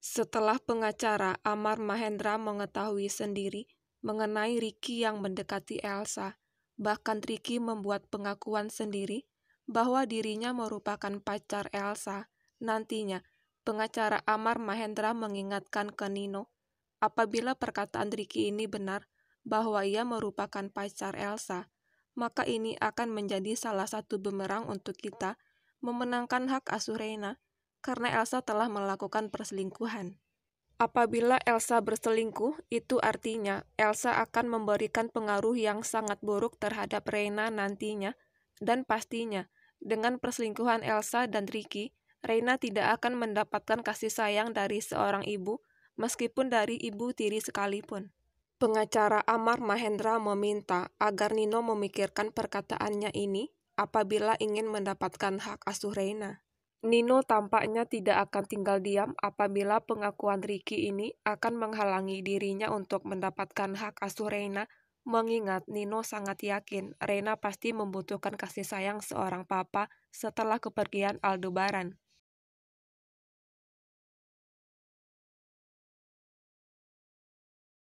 Setelah pengacara Amar Mahendra mengetahui sendiri mengenai Ricky yang mendekati Elsa, bahkan Ricky membuat pengakuan sendiri bahwa dirinya merupakan pacar Elsa. Nantinya, pengacara Amar Mahendra mengingatkan ke Nino apabila perkataan Ricky ini benar bahwa ia merupakan pacar Elsa, maka ini akan menjadi salah satu bumerang untuk kita memenangkan hak asuh Reina karena Elsa telah melakukan perselingkuhan. Apabila Elsa berselingkuh, itu artinya Elsa akan memberikan pengaruh yang sangat buruk terhadap Reina nantinya, dan pastinya, dengan perselingkuhan Elsa dan Ricky, Reina tidak akan mendapatkan kasih sayang dari seorang ibu, meskipun dari ibu tiri sekalipun. Pengacara Amar Mahendra meminta agar Nino memikirkan perkataannya ini apabila ingin mendapatkan hak asuh Reina. Nino tampaknya tidak akan tinggal diam apabila pengakuan Ricky ini akan menghalangi dirinya untuk mendapatkan hak asuh Reina, mengingat Nino sangat yakin Reina pasti membutuhkan kasih sayang seorang papa setelah kepergian Aldebaran.